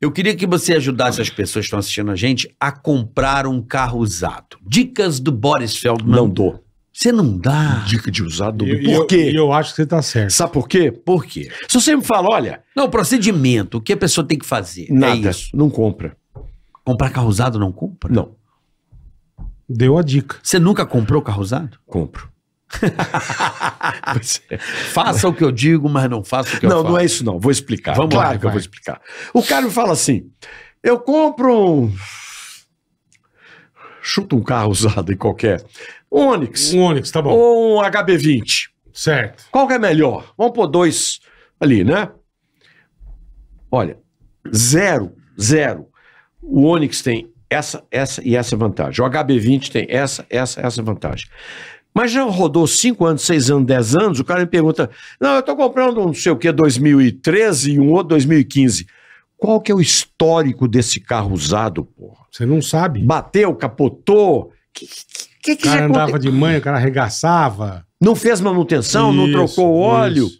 Eu queria que você ajudasse as pessoas que estão assistindo a gente a comprar um carro usado. Dicas do Boris Feldman. Não dou. Você não dá. Dica de usado. Eu, por quê? Eu, eu acho que você está certo. Sabe por quê? Por quê? Se você me fala, olha. Não, procedimento, o que a pessoa tem que fazer? É Nada. É isso. Não compra. Comprar carro usado não compra? Não. Deu a dica. Você nunca comprou carro usado? Compro. É. faça o que eu digo, mas não faça o que não, eu faço. Não, não é isso não. Vou explicar. Vamos claro lá, que vai. eu vou explicar. O cara me fala assim, eu compro um... Chuta um carro usado em qualquer. Onix. Um Onix, tá bom. Ou um HB20. Certo. Qual que é melhor? Vamos pôr dois ali, né? Olha, zero, zero. O Onix tem essa, essa e essa vantagem. O HB20 tem essa, essa, essa vantagem. Mas já rodou 5 anos, 6 anos, 10 anos, o cara me pergunta, não, eu estou comprando um não sei o que, 2013 e um outro 2015. Qual que é o histórico desse carro usado, porra? Você não sabe. Bateu, capotou, O que, que, que o cara andava conte... de manhã, o cara arregaçava. Não fez manutenção, isso, não trocou o óleo. Isso.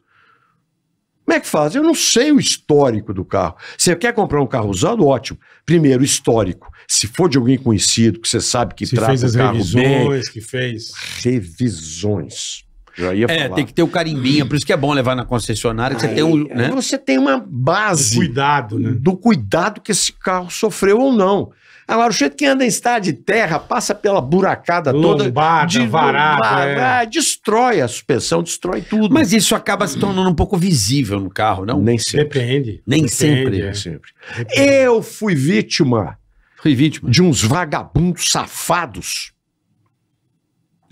Como é que faz? Eu não sei o histórico do carro. Você quer comprar um carro usado? Ótimo. Primeiro, histórico. Se for de alguém conhecido, que você sabe que Se traz fez o as carro revisões, bem. que fez. Revisões. Já ia é, falar. É, tem que ter o carimbinho, por isso que é bom levar na concessionária, que Aí, você tem um. Né? Você tem uma base. Do cuidado, né? Do cuidado que esse carro sofreu ou não. Agora, o jeito que anda em estado de terra, passa pela buracada Lombada, toda. De, varada. é. Destrói a suspensão, destrói tudo. Mas isso acaba se tornando um pouco visível no carro, não? Nem sempre. Depende. Nem Depende, sempre. É. sempre. Depende. Eu fui vítima. Fui vítima. De uns vagabundos safados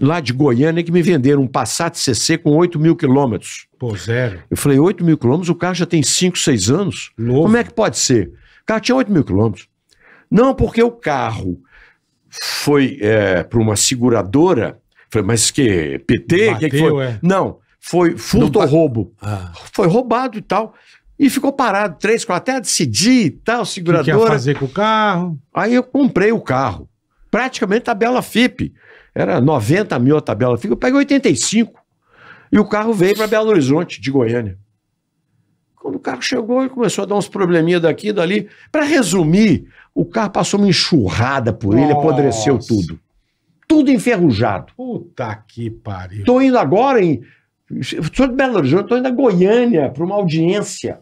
lá de Goiânia que me venderam um Passat CC com 8 mil quilômetros. Pô, zero. Eu falei, 8 mil quilômetros, o carro já tem 5, 6 anos? Novo. Como é que pode ser? O carro tinha 8 mil quilômetros. Não, porque o carro foi é, para uma seguradora. Falei, mas que PT? O que foi? É. Não, foi furto Não, ou roubo. Ah. Foi roubado e tal. E ficou parado três, quatro, até decidir e tal, seguradora. O que, que ia fazer com o carro? Aí eu comprei o carro. Praticamente tabela FIP. Era 90 mil a tabela fixa, eu peguei 85. E o carro veio para Belo Horizonte, de Goiânia. Quando o carro chegou, ele começou a dar uns probleminha daqui e dali. Para resumir, o carro passou uma enxurrada por Nossa. ele, apodreceu tudo. Tudo enferrujado. Puta que pariu. Estou indo agora em. Sou de Belo Horizonte, estou indo a Goiânia para uma audiência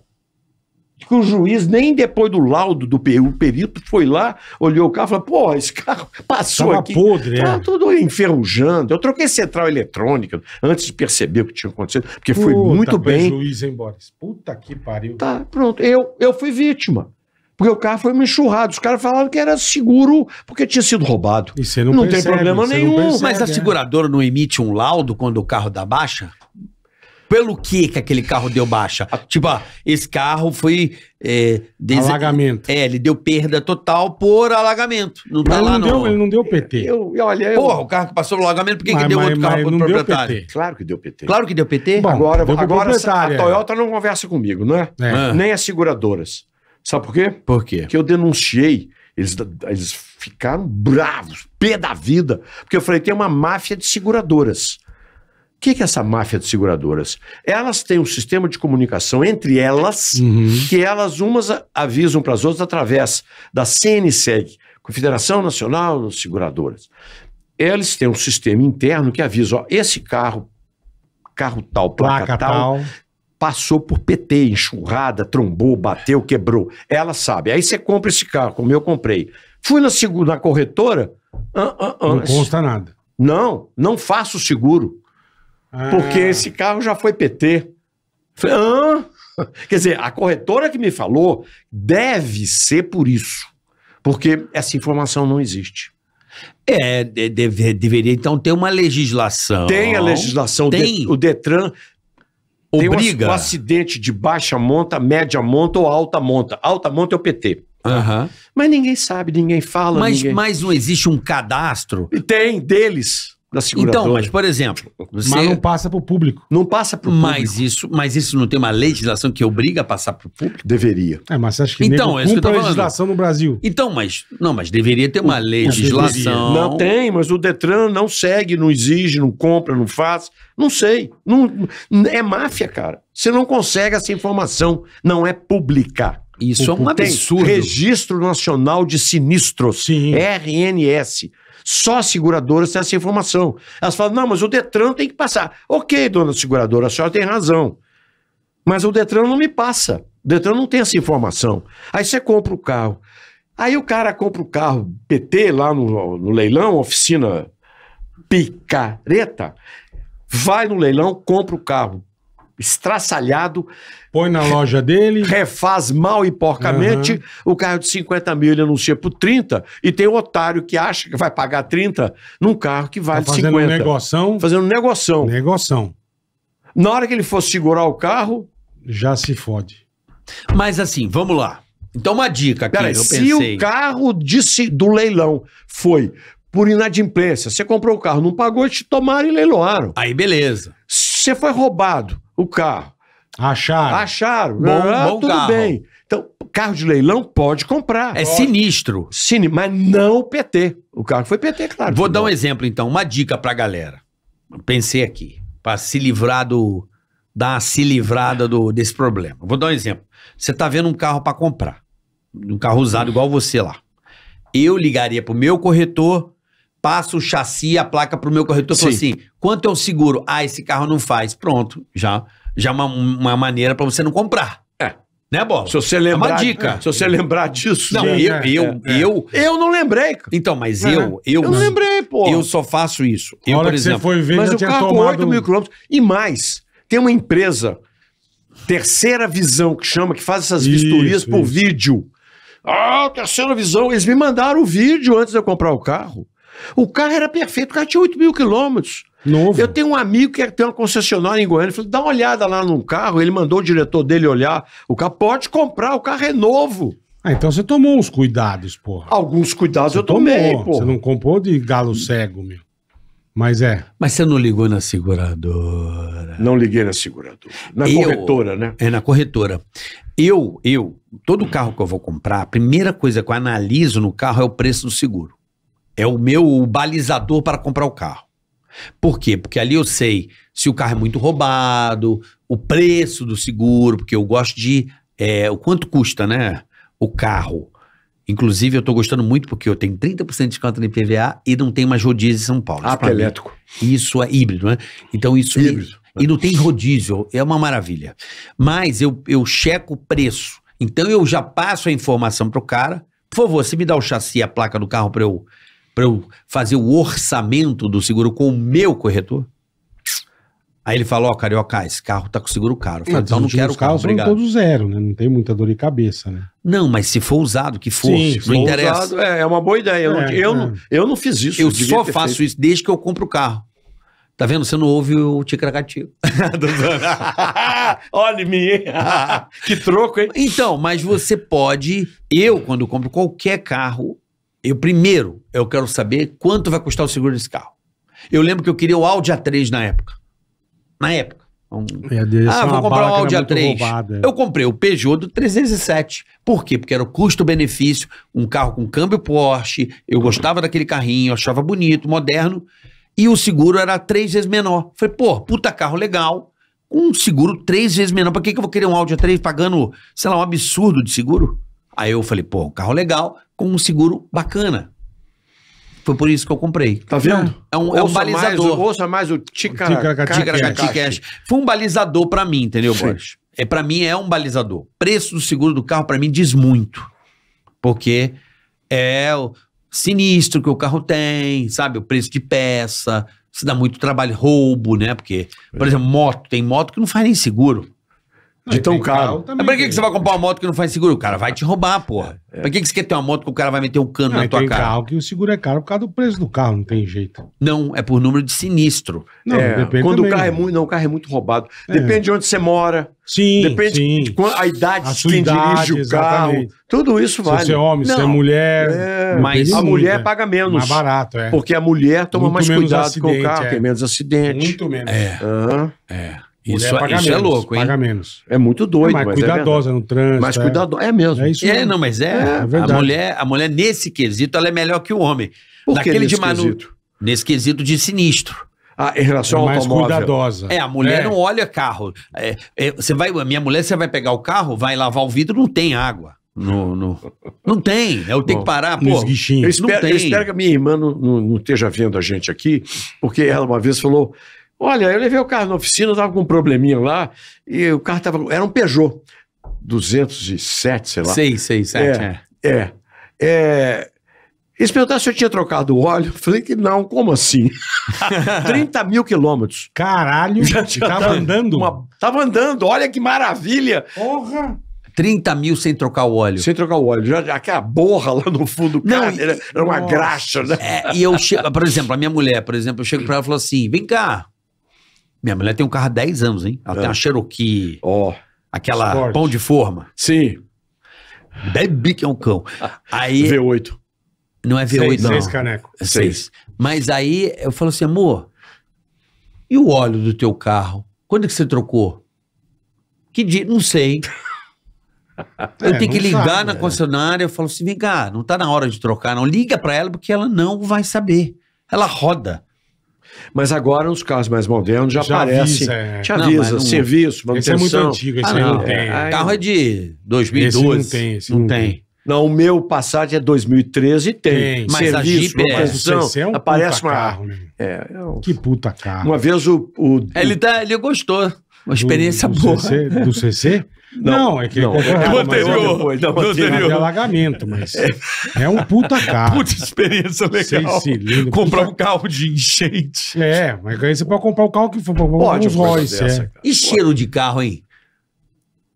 que o juiz, nem depois do laudo do perito, foi lá, olhou o carro e falou: pô, esse carro passou Tava aqui. podre, é. Tava é. tudo enferrujando. Eu troquei central eletrônica antes de perceber o que tinha acontecido, porque Puta, foi muito bem. juiz, hein, Boris? Puta que pariu. Tá, pronto. Eu, eu fui vítima. Porque o carro foi uma enxurrada. Os caras falaram que era seguro porque tinha sido roubado. E você não, não percebe, tem problema nenhum. Percebe, mas a é. seguradora não emite um laudo quando o carro dá baixa? pelo que que aquele carro deu baixa. Tipo, ah, esse carro foi... É, des... Alagamento. É, ele deu perda total por alagamento. Não tá mas tá lá, não. Deu, ele não deu PT. Eu, olha, eu... Porra, o carro que passou pelo alagamento, por que, mas, que deu mas, outro carro pro proprietário? PT. Claro que deu PT. Claro que deu PT? Bom, agora, deu agora a é. Toyota não conversa comigo, não é? é. Ah. Nem as seguradoras. Sabe por quê? Por quê? Porque eu denunciei... Eles, eles ficaram bravos, pé da vida. Porque eu falei, tem uma máfia de seguradoras. O que, que é essa máfia de seguradoras? Elas têm um sistema de comunicação entre elas, uhum. que elas umas avisam para as outras através da CNSEG, Confederação Nacional de Seguradoras. Eles têm um sistema interno que avisa, ó, esse carro, carro tal, placa, placa tal, tal, passou por PT, enxurrada, trombou, bateu, quebrou. Ela sabe. Aí você compra esse carro, como eu comprei. Fui na, na corretora, não consta nada. Não, não faço seguro. Ah. Porque esse carro já foi PT. Falei, Quer dizer, a corretora que me falou deve ser por isso. Porque essa informação não existe. É, de, deveria então ter uma legislação. Tem a legislação, tem. o Detran obriga. Tem um acidente de baixa monta, média monta ou alta monta. Alta monta é o PT. Uhum. Mas ninguém sabe, ninguém fala. Mas, ninguém... mas não existe um cadastro? Tem, deles da então, seguradora. Então, mas por exemplo, você... mas não passa para o público. Não passa para o público. Mas isso, mas isso não tem uma legislação que obriga a passar para o público? Deveria. É, mas você acha que então, é isso que eu tô legislação no Brasil? Então, mas não, mas deveria ter uma legislação. Não tem, mas o Detran não segue, não exige, não compra, não faz. Não sei. Não, é máfia, cara. Você não consegue essa informação, não é pública. Isso o, é um absurdo. Registro Nacional de Sinistros, Sim. RNS. Só a seguradoras tem essa informação. Elas falam, não, mas o Detran tem que passar. Ok, dona seguradora, a senhora tem razão. Mas o Detran não me passa. O Detran não tem essa informação. Aí você compra o carro. Aí o cara compra o carro PT lá no, no leilão, oficina picareta, vai no leilão, compra o carro estraçalhado. Põe na loja dele. Refaz mal e porcamente. Uhum. O carro é de 50 mil ele anuncia por 30 e tem um otário que acha que vai pagar 30 num carro que vale tá fazendo 50. Tá fazendo negoção. Fazendo negoção. Negoção. Na hora que ele for segurar o carro... Já se fode. Mas assim, vamos lá. Então uma dica aqui, Pera, eu se pensei. o carro de, do leilão foi por inadimplência, você comprou o carro, não pagou, te tomaram e leiloaram. Aí beleza. Você foi roubado, o carro. Acharam. Acharam. Bom, ah, bom tudo carro. bem. Então, carro de leilão pode comprar. É pode. sinistro. sim mas não o PT. O carro foi PT, claro. Vou dar não. um exemplo, então, uma dica pra galera. Pensei aqui, para se livrar do. dar uma se livrada do, desse problema. Vou dar um exemplo. Você tá vendo um carro para comprar. Um carro usado igual você lá. Eu ligaria pro meu corretor passo o chassi, a placa para o meu corretor e assim: quanto é o seguro? Ah, esse carro não faz. Pronto, já já é uma, uma maneira para você não comprar. É. Né, Bola? Se você lembrar, é uma dica. Se você lembrar disso. Não, né? é, eu, é, eu, é. eu, eu... não lembrei. Então, mas é. eu... Eu, eu lembrei, pô. Eu só faço isso. Eu, por exemplo... foi ver, mas o carro tomado... 8 mil quilômetros. E mais, tem uma empresa, Terceira Visão, que chama, que faz essas isso, vistorias por isso. vídeo. Ah, Terceira Visão. Eles me mandaram o vídeo antes de eu comprar o carro. O carro era perfeito, o carro tinha 8 mil quilômetros. Novo. Eu tenho um amigo que é- tem uma concessionária em Goiânia, falou, dá uma olhada lá no carro, ele mandou o diretor dele olhar, o carro pode comprar, o carro é novo. Ah, então você tomou uns cuidados, porra. Alguns cuidados você eu tomei, tomou. porra. Você não comprou de galo cego, meu. Mas é. Mas você não ligou na seguradora. Não liguei na seguradora. Na eu, corretora, né? É, na corretora. Eu, eu, todo carro que eu vou comprar, a primeira coisa que eu analiso no carro é o preço do seguro é o meu balizador para comprar o carro. Por quê? Porque ali eu sei se o carro é muito roubado, o preço do seguro, porque eu gosto de. É, o quanto custa, né? O carro. Inclusive, eu estou gostando muito porque eu tenho 30% de desconto no IPVA e não tem mais rodízio em São Paulo. Ah, que é elétrico. Isso é híbrido, né? Então, isso. Híbrido. E, e não tem rodízio, é uma maravilha. Mas eu, eu checo o preço. Então, eu já passo a informação para o cara. Por favor, você me dá o chassi e a placa do carro para eu para eu fazer o orçamento do seguro com o meu corretor? Aí ele falou, ó, oh, Carioca, esse carro tá com seguro caro. Eu falei, então não quero o carro, obrigado. todos zero, né? Não tem muita dor de cabeça, né? Não, mas se for usado, que for, Sim, não for interessa. Usado, é, é uma boa ideia. Eu, é, não, eu, é. não, eu não fiz isso. Eu, só faço feito. isso desde que eu compro o carro. Tá vendo? Você não ouve o Ticracativo. olha mim, hein? que troco, hein? Então, mas você pode... Eu, quando compro qualquer carro, eu primeiro, eu quero saber quanto vai custar o seguro desse carro. Eu lembro que eu queria o Audi A3 na época. Na época. Um... ah, vou comprar o Audi A3. Roubada. Eu comprei o Peugeot do 307. Por quê? Porque era o custo-benefício, um carro com câmbio Porsche, eu gostava daquele carrinho, achava bonito, moderno, e o seguro era três vezes menor. Falei, pô, puta carro legal, com um seguro três vezes menor. Pra que, que eu vou querer um Audi A3 pagando, sei lá, um absurdo de seguro? Aí eu falei, pô, um carro legal, com um seguro bacana. Foi por isso que eu comprei. Tá vendo? É um, balizador. é um balizador. Mais, ouça mais o Ticaracati Cash. Foi um balizador para mim, entendeu, Borges? É, para mim é um balizador. Preço do seguro do carro para mim diz muito. Porque é o sinistro que o carro tem, sabe? O preço de peça, se dá muito trabalho, roubo, né? Porque, por é. exemplo, moto, tem moto que não faz nem seguro. De tão caro. Também, Mas é, pra que, que você vai comprar uma moto que não faz seguro? O cara vai te roubar, porra. É. Pra que, que você quer ter uma moto que o cara vai meter um cano não, na tua tem cara? carro que o seguro é caro por causa do preço do carro, não tem jeito. Não, é por número de sinistro. Não, é, depende quando também, o carro é muito, não, o carro é muito roubado. É. Depende de onde você mora. Sim, depende sim. de a idade de quem idade, dirige o exatamente. carro. Tudo isso vale. Se você é homem, é não, se é mulher, é, mas a mulher paga menos. Mais barato, é. Porque a mulher toma muito mais cuidado com o carro, é. tem menos acidente. Muito menos. É. É isso, é, é isso é louco, hein? Paga menos. É muito doido, mas, mas é cuidadosa é no trânsito. Mas é. cuidadosa, é mesmo. É, isso é mesmo. não, mas é, é a mulher, a mulher nesse quesito ela é melhor que o homem. Por Naquele nesse de Manu, quesito? nesse quesito de sinistro. Ah, em relação é ao mais automóvel. cuidadosa. É, a mulher é. não olha carro. É, você vai, minha mulher, você vai pegar o carro, vai lavar o vidro, não tem água. No, no... Não tem, eu tenho Bom, que parar, pô. Eu espero, eu espero que a minha irmã não, não, não esteja vendo a gente aqui, porque ela uma vez falou Olha, eu levei o carro na oficina, estava com um probleminha lá, e o carro estava. Era um Peugeot 207, sei lá. 667, é. É. é. é... Eles perguntaram se eu tinha trocado o óleo. Eu falei que não, como assim? 30 mil quilômetros. Caralho, já tava, tava andando. Uma, tava andando, olha que maravilha. Porra! 30 mil sem trocar o óleo. Sem trocar o óleo. Já, aquela borra lá no fundo do carro era, era, uma graxa, né? É, e eu chego, por exemplo, a minha mulher, por exemplo, eu chego pra ela e falo assim: vem cá, minha mulher tem um carro há 10 anos, hein? Ela é. tem ah. uma Cherokee. Ó. Oh, aquela pão de forma. Sim. Bebe que é um cão. Aí, V8. Não é V8, seis, não. Seis caneco. É seis. seis. Mas aí eu falo assim, amor, e o óleo do teu carro? Quando é que você trocou? Que dia? Não sei. Eu é, tenho que ligar sabe, na né? concessionária, eu falo assim, vem cá, não tá na hora de trocar, não. Liga para ela porque ela não vai saber. Ela roda. Mas agora, nos carros mais modernos, já, já aparece. Avisa, é. Te avisa, não, serviço, manutenção. Esse é muito antigo, esse ah, não, não tem. É. Carro é de 2012. Esse não tem, esse não, não tem. tem. Não, o meu Passat é 2013 e tem. tem. Mas Serviço, a Jeep é, é um é aparece uma... carro. Né? É, é Que puta carro. Uma vez o... o... Ele, tá, ele gostou. Uma experiência do, do boa. CC, do CC? Não, não é que. Não. É, anterior. Depois, não, é anterior. alagamento, mas. É. é um puta carro. Puta experiência legal. Cilindro, comprar puta... um carro de enchente. É, mas aí você pode comprar o um carro que for. Pode, uns Royce. É. E cheiro de carro, hein?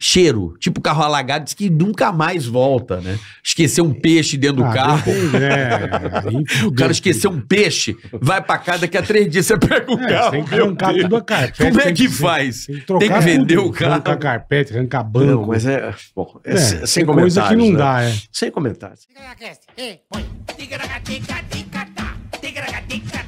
cheiro, tipo carro alagado, diz que nunca mais volta, né? Esquecer um peixe dentro ah, do carro. É, é, o cara esqueceu um peixe, vai pra casa, daqui a três dias você pega o é, carro. Tem que arrancar tudo a carpete. Como é que faz? Tem, tem, tem que, vender tudo, o carro. Arrancar carpete, arrancar banco. Não, mas é... Bom, é, é sem comentários. coisa que não né? dá, é. Sem comentários. Tica na tica, tica, tica, tica, tica, tica, tica,